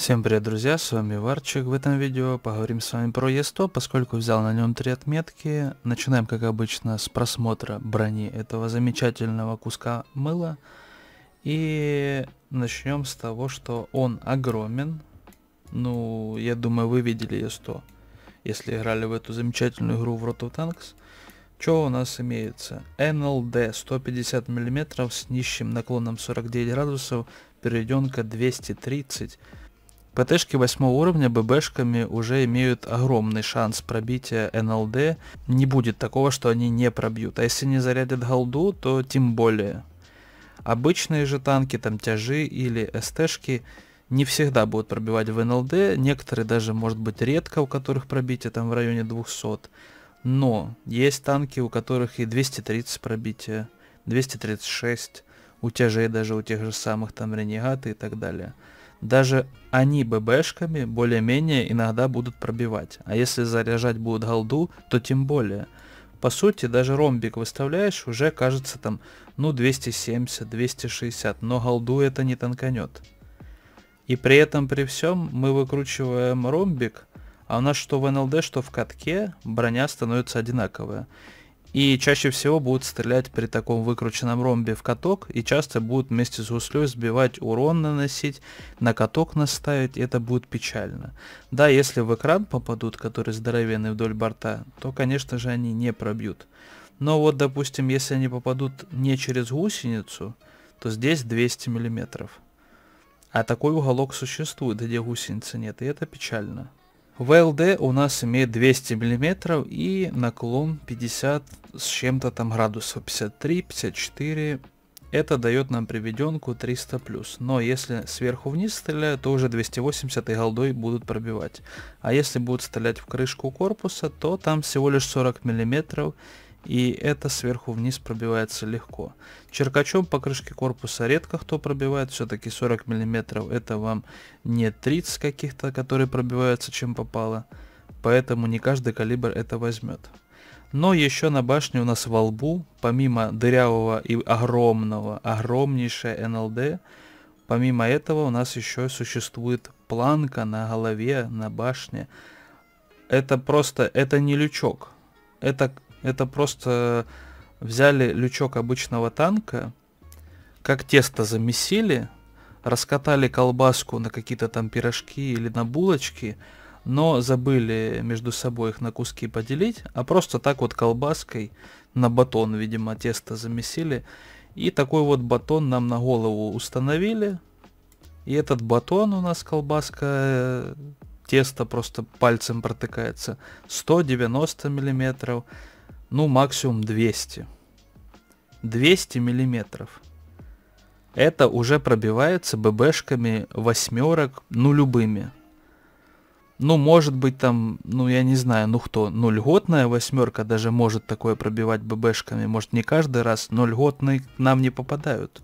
Всем привет, друзья, с вами Варчик. В этом видео поговорим с вами про Е100, поскольку взял на нем три отметки. Начинаем, как обычно, с просмотра брони этого замечательного куска мыла. И начнем с того, что он огромен. Ну, я думаю, вы видели Е100, если играли в эту замечательную игру в Roto Tanks. Что у нас имеется? НЛД 150 мм с низшим наклоном 49 градусов, перейденка 230 мм ПТшки восьмого уровня ББшками уже имеют огромный шанс пробития НЛД. Не будет такого, что они не пробьют. А если не зарядят голду, то тем более. Обычные же танки, там тяжи или СТшки не всегда будут пробивать в НЛД. Некоторые даже, может быть, редко, у которых пробитие там в районе 200. Но есть танки, у которых и 230 пробития, 236, у тяжей даже у тех же самых там ренегаты и так далее даже они ББшками более-менее иногда будут пробивать, а если заряжать будут голду, то тем более. По сути, даже ромбик выставляешь, уже кажется там, ну 270-260, но голду это не танканет. И при этом при всем мы выкручиваем ромбик, а у нас что в НЛД, что в катке броня становится одинаковая. И чаще всего будут стрелять при таком выкрученном ромбе в каток, и часто будут вместе с гуслей сбивать урон наносить, на каток наставить, это будет печально. Да, если в экран попадут, которые здоровенные вдоль борта, то, конечно же, они не пробьют. Но вот, допустим, если они попадут не через гусеницу, то здесь 200 миллиметров. А такой уголок существует, где гусеницы нет, и это печально. ВЛД у нас имеет 200 мм и наклон 50 с чем-то там градусов, 53, 54. Это дает нам приведенку 300+. Но если сверху вниз стреляют, то уже 280 и голдой будут пробивать. А если будут стрелять в крышку корпуса, то там всего лишь 40 мм и это сверху вниз пробивается легко. Черкачом по крышке корпуса редко кто пробивает, все-таки 40 мм это вам не 30 каких-то, которые пробиваются чем попало, поэтому не каждый калибр это возьмет. Но еще на башне у нас во лбу, помимо дырявого и огромного, огромнейшее НЛД, помимо этого у нас еще существует планка на голове, на башне. Это просто, это не лючок. Это это просто взяли лючок обычного танка, как тесто замесили, раскатали колбаску на какие-то там пирожки или на булочки, но забыли между собой их на куски поделить, а просто так вот колбаской на батон, видимо, тесто замесили. И такой вот батон нам на голову установили. И этот батон у нас колбаска, э, тесто просто пальцем протыкается. 190 миллиметров, ну максимум 200. 200 миллиметров. Это уже пробивается ББшками восьмерок, ну любыми. Ну, может быть, там, ну, я не знаю, ну кто, ну, льготная восьмерка даже может такое пробивать ББшками. Может, не каждый раз, но льготные к нам не попадают.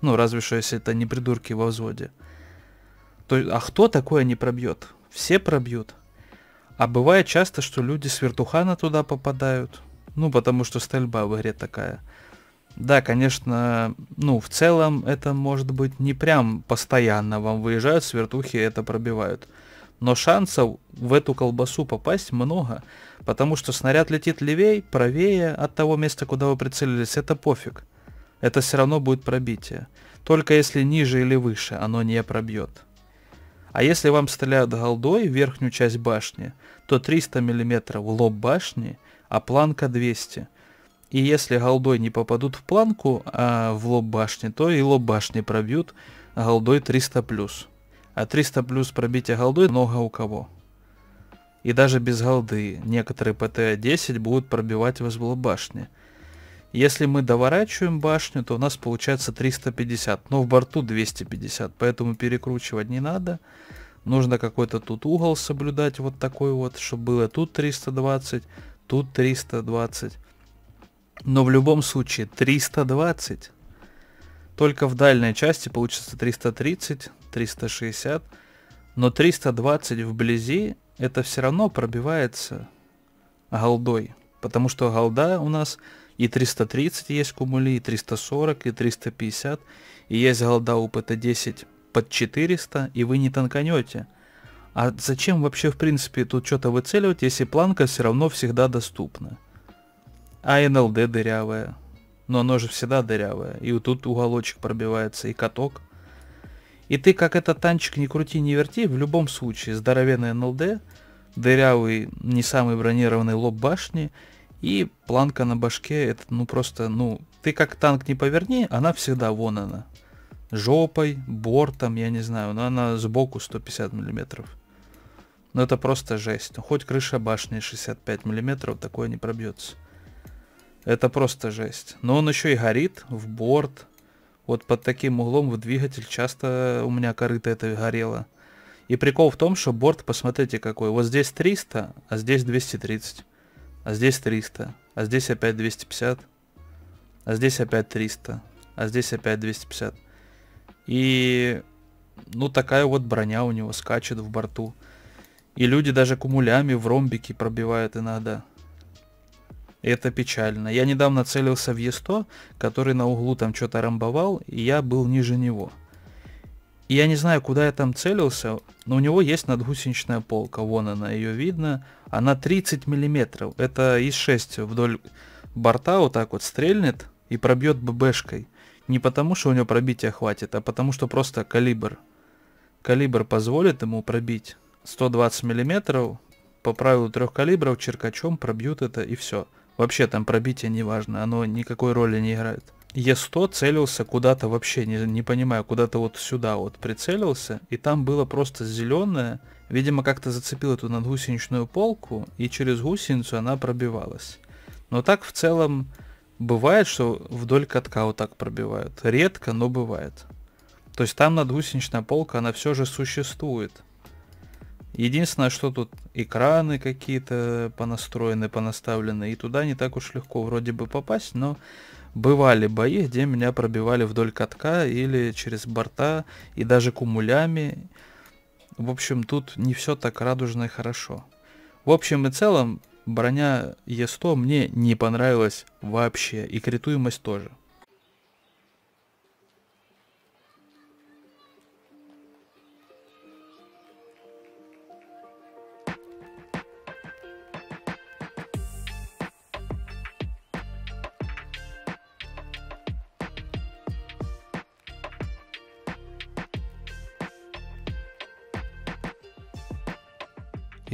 Ну, разве что, если это не придурки во взводе. То, а кто такое не пробьет? Все пробьют. А бывает часто, что люди с вертухана туда попадают. Ну, потому что стрельба в игре такая. Да, конечно, ну, в целом это может быть не прям постоянно вам выезжают с вертухи и это пробивают. Но шансов в эту колбасу попасть много, потому что снаряд летит левее, правее от того места, куда вы прицелились, это пофиг. Это все равно будет пробитие. Только если ниже или выше, оно не пробьет. А если вам стреляют голдой в верхнюю часть башни, то 300 мм в лоб башни, а планка 200 и если голдой не попадут в планку, а в лоб башни, то и лоб башни пробьют голдой 300+. А 300+, пробитие голдой много у кого. И даже без голды некоторые ПТ-10 будут пробивать вас в лоб башни. Если мы доворачиваем башню, то у нас получается 350, но в борту 250, поэтому перекручивать не надо. Нужно какой-то тут угол соблюдать вот такой вот, чтобы было тут 320, тут 320. Но в любом случае 320. Только в дальней части получится 330, 360. Но 320 вблизи это все равно пробивается голдой. Потому что голда у нас и 330 есть кумули, и 340, и 350. И есть голда у ПТ-10 под 400, и вы не танканете. А зачем вообще в принципе тут что-то выцеливать, если планка все равно всегда доступна? А НЛД дырявая. Но оно же всегда дырявое. И вот тут уголочек пробивается, и каток. И ты как этот танчик не крути, не верти, в любом случае здоровенный НЛД, дырявый, не самый бронированный лоб башни и планка на башке, это ну просто, ну, ты как танк не поверни, она всегда вон она. Жопой, бортом, я не знаю, но она сбоку 150 миллиметров. Но это просто жесть. Ну, хоть крыша башни 65 миллиметров, такое не пробьется. Это просто жесть. Но он еще и горит в борт. Вот под таким углом в двигатель часто у меня корыто это горело. И прикол в том, что борт, посмотрите какой. Вот здесь 300, а здесь 230 а здесь 300, а здесь опять 250, а здесь опять 300, а здесь опять 250. И ну такая вот броня у него скачет в борту. И люди даже кумулями в ромбики пробивают иногда. И это печально. Я недавно целился в Е100, который на углу там что-то рамбовал, и я был ниже него. И я не знаю, куда я там целился, но у него есть надгусеничная полка, вон она, ее видно она 30 миллиметров. Это из 6 вдоль борта вот так вот стрельнет и пробьет ББшкой. Не потому, что у него пробития хватит, а потому, что просто калибр. Калибр позволит ему пробить 120 миллиметров. По правилу трех калибров черкачом пробьют это и все. Вообще там пробитие не важно, оно никакой роли не играет. Е100 целился куда-то вообще, не, не понимаю, куда-то вот сюда вот прицелился, и там было просто зеленое, видимо, как-то зацепил эту надгусеничную полку, и через гусеницу она пробивалась. Но так в целом бывает, что вдоль катка вот так пробивают. Редко, но бывает. То есть там надгусеничная полка, она все же существует. Единственное, что тут экраны какие-то понастроены, понаставлены, и туда не так уж легко вроде бы попасть, но Бывали бои, где меня пробивали вдоль катка или через борта, и даже кумулями. В общем, тут не все так радужно и хорошо. В общем и целом, броня Е100 мне не понравилась вообще, и критуемость тоже.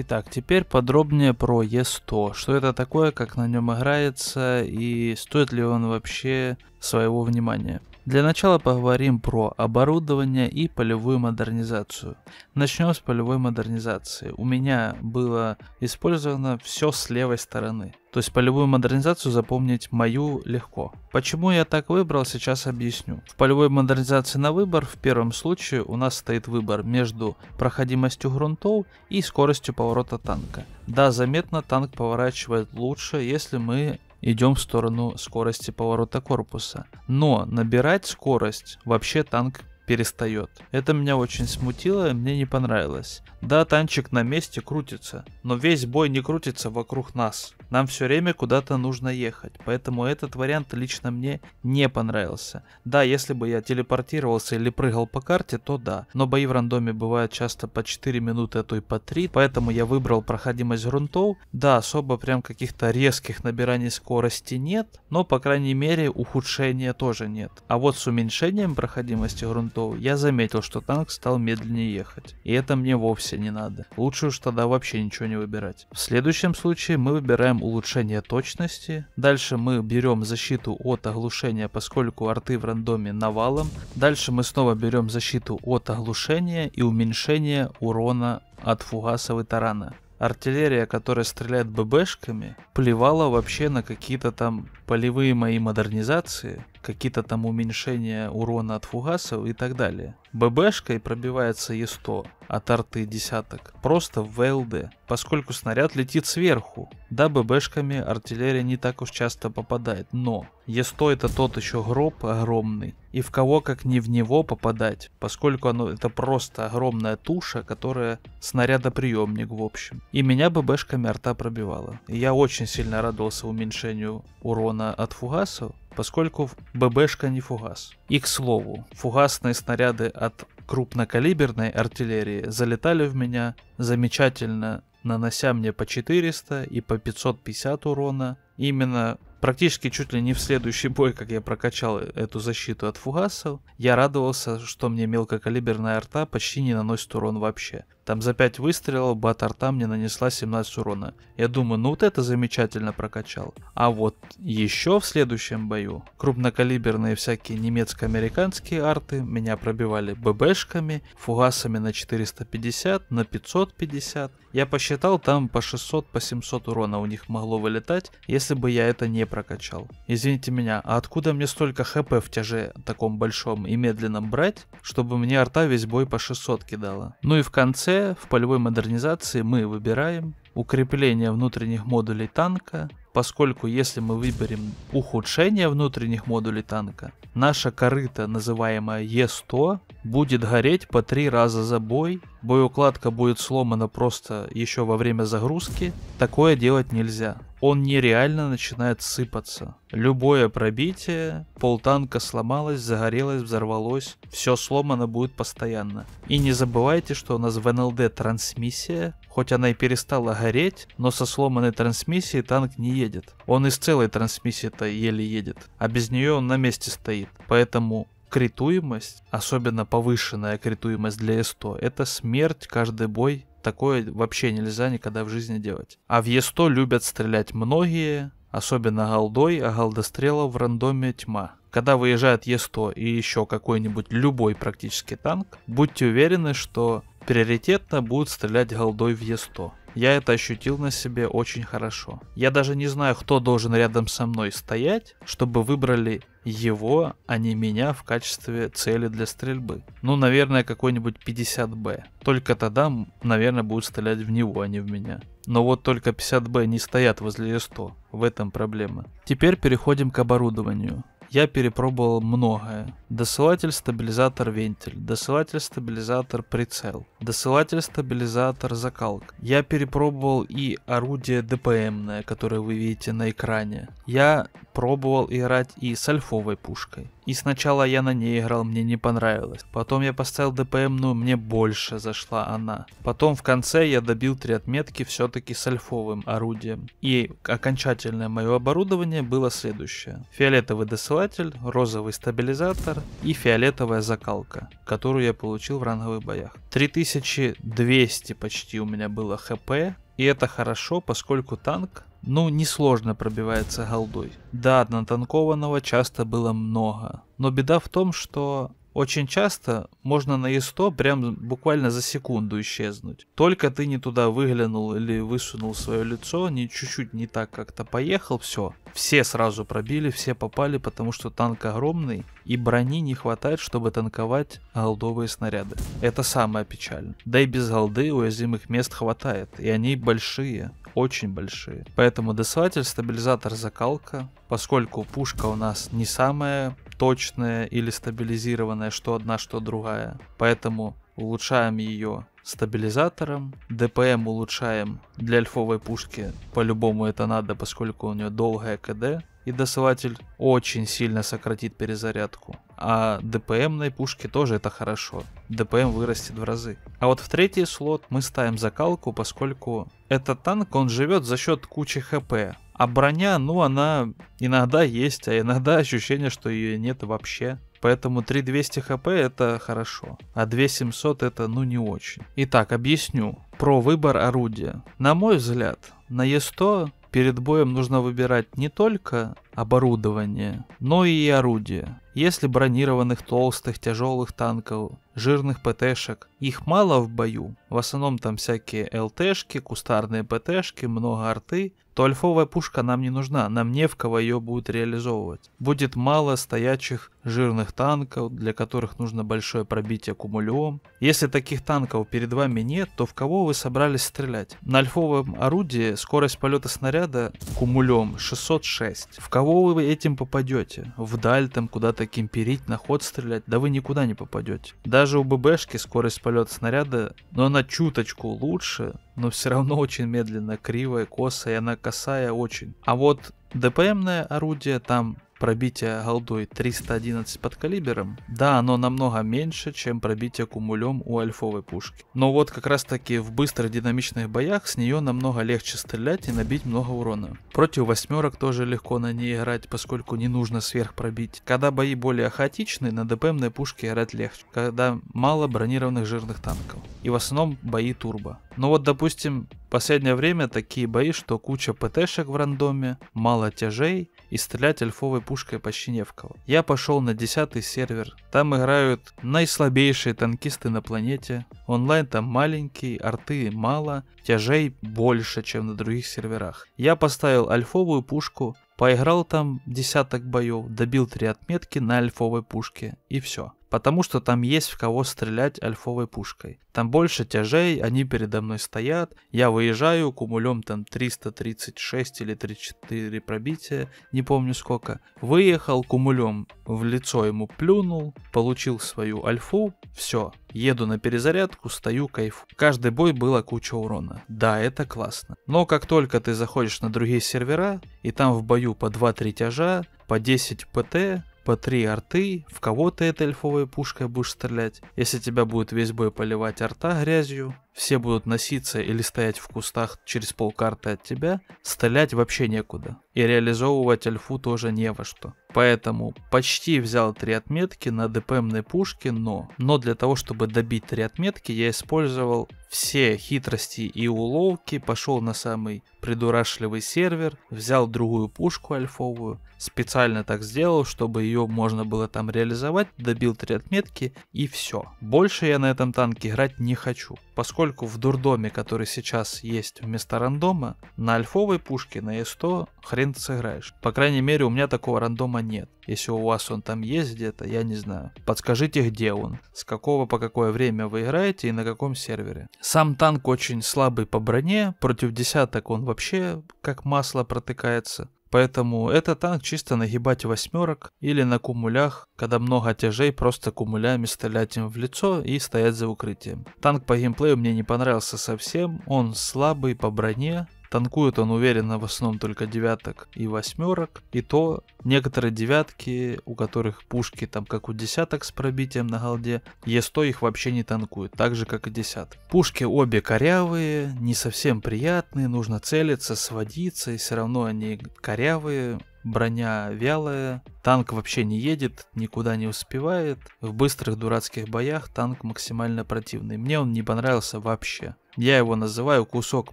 Итак, теперь подробнее про Е100. Что это такое, как на нем играется и стоит ли он вообще своего внимания? Для начала поговорим про оборудование и полевую модернизацию. Начнем с полевой модернизации. У меня было использовано все с левой стороны. То есть полевую модернизацию запомнить мою легко. Почему я так выбрал, сейчас объясню. В полевой модернизации на выбор в первом случае у нас стоит выбор между проходимостью грунтов и скоростью поворота танка. Да, заметно танк поворачивает лучше, если мы идем в сторону скорости поворота корпуса. Но набирать скорость вообще танк перестает. Это меня очень смутило мне не понравилось. Да, танчик на месте крутится, но весь бой не крутится вокруг нас. Нам все время куда-то нужно ехать, поэтому этот вариант лично мне не понравился. Да, если бы я телепортировался или прыгал по карте, то да, но бои в рандоме бывают часто по 4 минуты, а то и по 3, поэтому я выбрал проходимость грунтов. Да, особо прям каких-то резких набираний скорости нет, но по крайней мере ухудшения тоже нет. А вот с уменьшением проходимости грунтов что я заметил, что танк стал медленнее ехать. И это мне вовсе не надо. Лучше уж тогда вообще ничего не выбирать. В следующем случае мы выбираем улучшение точности. Дальше мы берем защиту от оглушения, поскольку арты в рандоме навалом. Дальше мы снова берем защиту от оглушения и уменьшение урона от фугасов и тарана артиллерия, которая стреляет ББшками, плевала вообще на какие-то там полевые мои модернизации, какие-то там уменьшения урона от фугасов и так далее. ББшкой пробивается Е100 от арты десяток, просто в ВЛД, поскольку снаряд летит сверху. Да, ББшками артиллерия не так уж часто попадает, но Е100 это тот еще гроб огромный, и в кого как не в него попадать, поскольку оно это просто огромная туша, которая снарядоприемник в общем. И меня ББшками арта пробивала. И я очень сильно радовался уменьшению урона она от фугасов, поскольку ББшка не фугас. И к слову, фугасные снаряды от крупнокалиберной артиллерии залетали в меня замечательно, нанося мне по 400 и по 550 урона именно Практически чуть ли не в следующий бой, как я прокачал эту защиту от фугасов, я радовался, что мне мелкокалиберная арта почти не наносит урон вообще. Там за 5 выстрелов бы арта мне нанесла 17 урона. Я думаю, ну вот это замечательно прокачал. А вот еще в следующем бою крупнокалиберные всякие немецко-американские арты меня пробивали ББшками, фугасами на 450, на 550. Я посчитал, там по 600, по 700 урона у них могло вылетать, если бы я это не прокачал. Извините меня, а откуда мне столько хп в тяже таком большом и медленном брать, чтобы мне арта весь бой по 600 кидала? Ну и в конце, в полевой модернизации мы выбираем укрепление внутренних модулей танка, поскольку если мы выберем ухудшение внутренних модулей танка, наша корыта, называемая Е100, будет гореть по три раза за бой, боеукладка будет сломана просто еще во время загрузки, такое делать нельзя он нереально начинает сыпаться. Любое пробитие, полтанка сломалось, загорелось, взорвалось, все сломано будет постоянно. И не забывайте, что у нас в НЛД трансмиссия, хоть она и перестала гореть, но со сломанной трансмиссией танк не едет. Он из целой трансмиссии-то еле едет, а без нее он на месте стоит. Поэтому критуемость, особенно повышенная критуемость для С100, это смерть каждый бой такое вообще нельзя никогда в жизни делать. А в Е100 любят стрелять многие, особенно голдой, а Голдострела в рандоме тьма. Когда выезжает Е100 и еще какой-нибудь любой практически танк, будьте уверены, что приоритетно будут стрелять голдой в Е100. Я это ощутил на себе очень хорошо. Я даже не знаю, кто должен рядом со мной стоять, чтобы выбрали его, а не меня в качестве цели для стрельбы. Ну, наверное, какой-нибудь 50Б. Только тогда, наверное, будут стрелять в него, а не в меня. Но вот только 50Б не стоят возле Е100. В этом проблема. Теперь переходим к оборудованию. Я перепробовал многое. Досылатель, стабилизатор, вентиль. Досылатель, стабилизатор, прицел. Досылатель, стабилизатор, закалка. Я перепробовал и орудие ДПМное, которое вы видите на экране. Я пробовал играть и с альфовой пушкой. И сначала я на ней играл, мне не понравилось. Потом я поставил ДПМ, но ну, мне больше зашла она. Потом в конце я добил три отметки все-таки с альфовым орудием. И окончательное мое оборудование было следующее. Фиолетовый досылатель, розовый стабилизатор и фиолетовая закалка, которую я получил в ранговых боях. 3200 почти у меня было хп, и это хорошо, поскольку танк ну, несложно пробивается голдой. Да, натанкованного часто было много. Но беда в том, что очень часто можно на E100 прям буквально за секунду исчезнуть. Только ты не туда выглянул или высунул свое лицо, не чуть-чуть не так как-то поехал, все. Все сразу пробили, все попали, потому что танк огромный, и брони не хватает, чтобы танковать голдовые снаряды. Это самое печально. Да и без голды уязвимых мест хватает, и они большие очень большие. Поэтому досылатель, стабилизатор, закалка. Поскольку пушка у нас не самая точная или стабилизированная, что одна, что другая. Поэтому улучшаем ее стабилизатором. ДПМ улучшаем для альфовой пушки. По-любому это надо, поскольку у нее долгая КД и досылатель очень сильно сократит перезарядку. А ДПМной пушке тоже это хорошо. ДПМ вырастет в разы. А вот в третий слот мы ставим закалку, поскольку этот танк, он живет за счет кучи хп. А броня, ну она иногда есть, а иногда ощущение, что ее нет вообще. Поэтому 3200 хп это хорошо, а 2700 это ну не очень. Итак, объясню про выбор орудия. На мой взгляд, на Е100 перед боем нужно выбирать не только оборудование, но и орудие. Если бронированных, толстых, тяжелых танков, жирных ПТшек. Их мало в бою, в основном там всякие ЛТшки, кустарные ПТшки, много арты, то альфовая пушка нам не нужна, нам не в кого ее будет реализовывать. Будет мало стоячих жирных танков, для которых нужно большое пробитие кумулем. Если таких танков перед вами нет, то в кого вы собрались стрелять? На альфовом орудии скорость полета снаряда кумулем 606. В кого вы этим попадете? Вдаль там куда-то кемперить, на ход стрелять? Да вы никуда не попадете. Даже даже у ББшки скорость полета снаряда, но она чуточку лучше, но все равно очень медленно, кривая, косая, она косая очень. А вот ДПМное орудие, там пробитие голдой 311 под калибером, да, оно намного меньше, чем пробитие кумулем у альфовой пушки. Но вот как раз таки в быстрых динамичных боях с нее намного легче стрелять и набить много урона. Против восьмерок тоже легко на ней играть, поскольку не нужно сверх пробить. Когда бои более хаотичны, на ДПМной пушке играть легче, когда мало бронированных жирных танков. И в основном бои турбо. Ну вот, допустим, последнее время такие бои, что куча ПТшек в рандоме, мало тяжей и стрелять альфовой пушкой почти не в кого. Я пошел на 10 сервер, там играют наислабейшие танкисты на планете, онлайн там маленький, арты мало, тяжей больше, чем на других серверах. Я поставил альфовую пушку, поиграл там десяток боев, добил три отметки на альфовой пушке и все потому что там есть в кого стрелять альфовой пушкой. Там больше тяжей, они передо мной стоят, я выезжаю, кумулем там 336 или 34 пробития, не помню сколько. Выехал кумулем, в лицо ему плюнул, получил свою альфу, все, еду на перезарядку, стою, кайф. Каждый бой было куча урона. Да, это классно. Но как только ты заходишь на другие сервера, и там в бою по 2-3 тяжа, по 10 ПТ, по три арты, в кого ты этой эльфовой пушкой будешь стрелять. Если тебя будет весь бой поливать арта грязью, все будут носиться или стоять в кустах через полкарты от тебя, стрелять вообще некуда. И реализовывать альфу тоже не во что. Поэтому почти взял три отметки на ДПМной пушке, но, но для того, чтобы добить три отметки, я использовал все хитрости и уловки, пошел на самый придурашливый сервер, взял другую пушку альфовую, специально так сделал, чтобы ее можно было там реализовать, добил три отметки и все. Больше я на этом танке играть не хочу, поскольку поскольку в дурдоме, который сейчас есть вместо рандома, на альфовой пушке на Е100 хрен ты сыграешь. По крайней мере, у меня такого рандома нет. Если у вас он там есть где-то, я не знаю. Подскажите, где он, с какого по какое время вы играете и на каком сервере. Сам танк очень слабый по броне, против десяток он вообще как масло протыкается. Поэтому это танк чисто нагибать восьмерок или на кумулях, когда много тяжей, просто кумулями стрелять им в лицо и стоять за укрытием. Танк по геймплею мне не понравился совсем, он слабый по броне, Танкует он уверенно в основном только девяток и восьмерок. И то некоторые девятки, у которых пушки там как у десяток с пробитием на голде, Е100 их вообще не танкует, так же как и десяток. Пушки обе корявые, не совсем приятные, нужно целиться, сводиться, и все равно они корявые, броня вялая, танк вообще не едет, никуда не успевает. В быстрых дурацких боях танк максимально противный. Мне он не понравился вообще. Я его называю кусок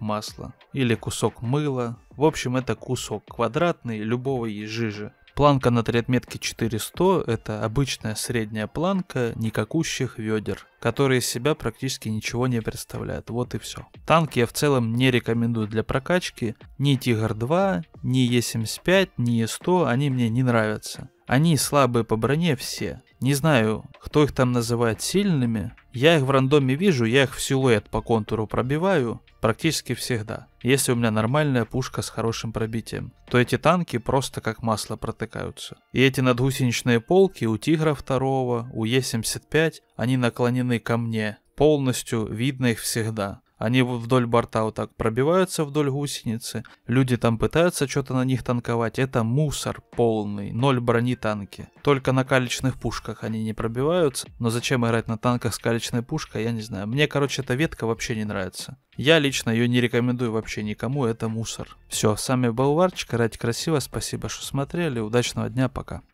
масла или кусок мыла. В общем, это кусок квадратный любого из жижи. Планка на три отметки 400 – это обычная средняя планка никакущих ведер, которые из себя практически ничего не представляют. Вот и все. Танки я в целом не рекомендую для прокачки. Ни Тигр 2, ни Е75, ни Е100, они мне не нравятся. Они слабые по броне все. Не знаю, кто их там называет сильными. Я их в рандоме вижу, я их в силуэт по контуру пробиваю практически всегда. Если у меня нормальная пушка с хорошим пробитием, то эти танки просто как масло протыкаются. И эти надгусеничные полки у Тигра второго, у Е-75, они наклонены ко мне. Полностью видно их всегда. Они вдоль борта вот так пробиваются вдоль гусеницы. Люди там пытаются что-то на них танковать. Это мусор полный. Ноль брони танки. Только на калечных пушках они не пробиваются. Но зачем играть на танках с калечной пушкой, я не знаю. Мне, короче, эта ветка вообще не нравится. Я лично ее не рекомендую вообще никому. Это мусор. Все, сами Бауварчик. Играть красиво. Спасибо, что смотрели. Удачного дня. Пока.